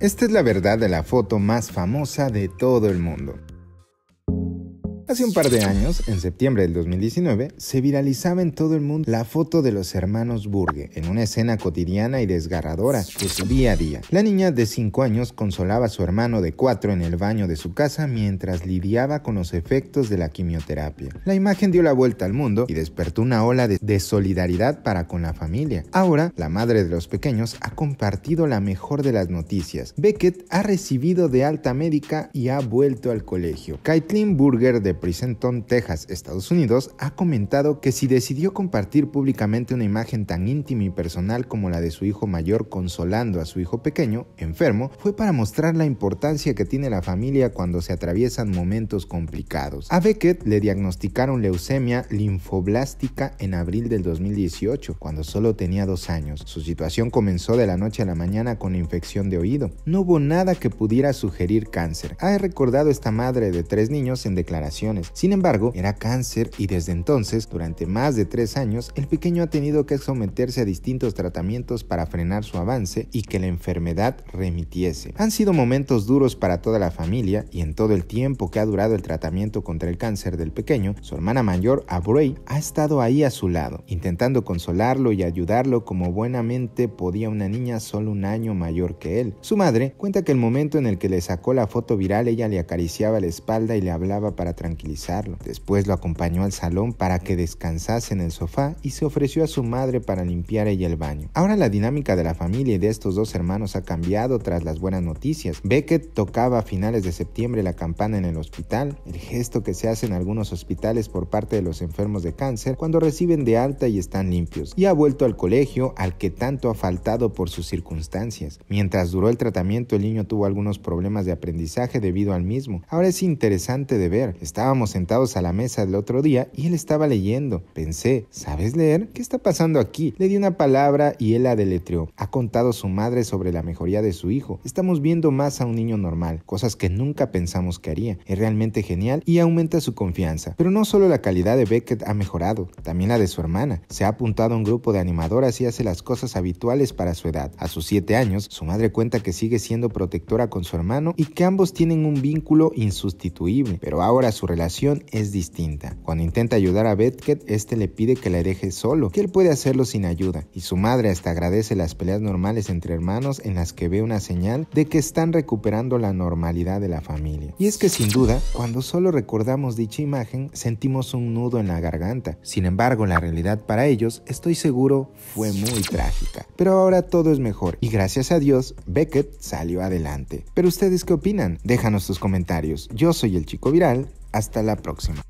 Esta es la verdad de la foto más famosa de todo el mundo. Hace un par de años, en septiembre del 2019, se viralizaba en todo el mundo la foto de los hermanos Burge en una escena cotidiana y desgarradora de su día a día. La niña de 5 años consolaba a su hermano de 4 en el baño de su casa mientras lidiaba con los efectos de la quimioterapia. La imagen dio la vuelta al mundo y despertó una ola de, solidaridad para con la familia. Ahora, la madre de los pequeños ha compartido la mejor de las noticias. Beckett ha recibido de alta médica y ha vuelto al colegio. kaitlin Burger de Presenton, Texas, Estados Unidos, ha comentado que si decidió compartir públicamente una imagen tan íntima y personal como la de su hijo mayor consolando a su hijo pequeño, enfermo, fue para mostrar la importancia que tiene la familia cuando se atraviesan momentos complicados. A Beckett le diagnosticaron leucemia linfoblástica en abril del 2018, cuando solo tenía dos años. Su situación comenzó de la noche a la mañana con infección de oído. No hubo nada que pudiera sugerir cáncer. Ha recordado esta madre de tres niños en declaración sin embargo, era cáncer y desde entonces, durante más de tres años, el pequeño ha tenido que someterse a distintos tratamientos para frenar su avance y que la enfermedad remitiese. Han sido momentos duros para toda la familia y en todo el tiempo que ha durado el tratamiento contra el cáncer del pequeño, su hermana mayor, Abrey, ha estado ahí a su lado, intentando consolarlo y ayudarlo como buenamente podía una niña solo un año mayor que él. Su madre cuenta que el momento en el que le sacó la foto viral ella le acariciaba la espalda y le hablaba para tranquilizarlo tranquilizarlo. Después lo acompañó al salón para que descansase en el sofá y se ofreció a su madre para limpiar ella el baño. Ahora la dinámica de la familia y de estos dos hermanos ha cambiado tras las buenas noticias. Beckett tocaba a finales de septiembre la campana en el hospital, el gesto que se hace en algunos hospitales por parte de los enfermos de cáncer cuando reciben de alta y están limpios, y ha vuelto al colegio al que tanto ha faltado por sus circunstancias. Mientras duró el tratamiento, el niño tuvo algunos problemas de aprendizaje debido al mismo. Ahora es interesante de ver, Estaba Estábamos sentados a la mesa el otro día y él estaba leyendo. Pensé, ¿sabes leer? ¿Qué está pasando aquí? Le di una palabra y él la deletreó. Ha contado su madre sobre la mejoría de su hijo. Estamos viendo más a un niño normal, cosas que nunca pensamos que haría. Es realmente genial y aumenta su confianza. Pero no solo la calidad de Beckett ha mejorado, también la de su hermana. Se ha apuntado a un grupo de animadoras y hace las cosas habituales para su edad. A sus 7 años, su madre cuenta que sigue siendo protectora con su hermano y que ambos tienen un vínculo insustituible. Pero ahora su relación es distinta. Cuando intenta ayudar a Beckett, este le pide que la deje solo, que él puede hacerlo sin ayuda, y su madre hasta agradece las peleas normales entre hermanos en las que ve una señal de que están recuperando la normalidad de la familia. Y es que sin duda, cuando solo recordamos dicha imagen, sentimos un nudo en la garganta. Sin embargo, la realidad para ellos, estoy seguro, fue muy trágica. Pero ahora todo es mejor y gracias a Dios, Beckett salió adelante. Pero ustedes qué opinan? Déjanos tus comentarios. Yo soy el chico viral hasta la próxima.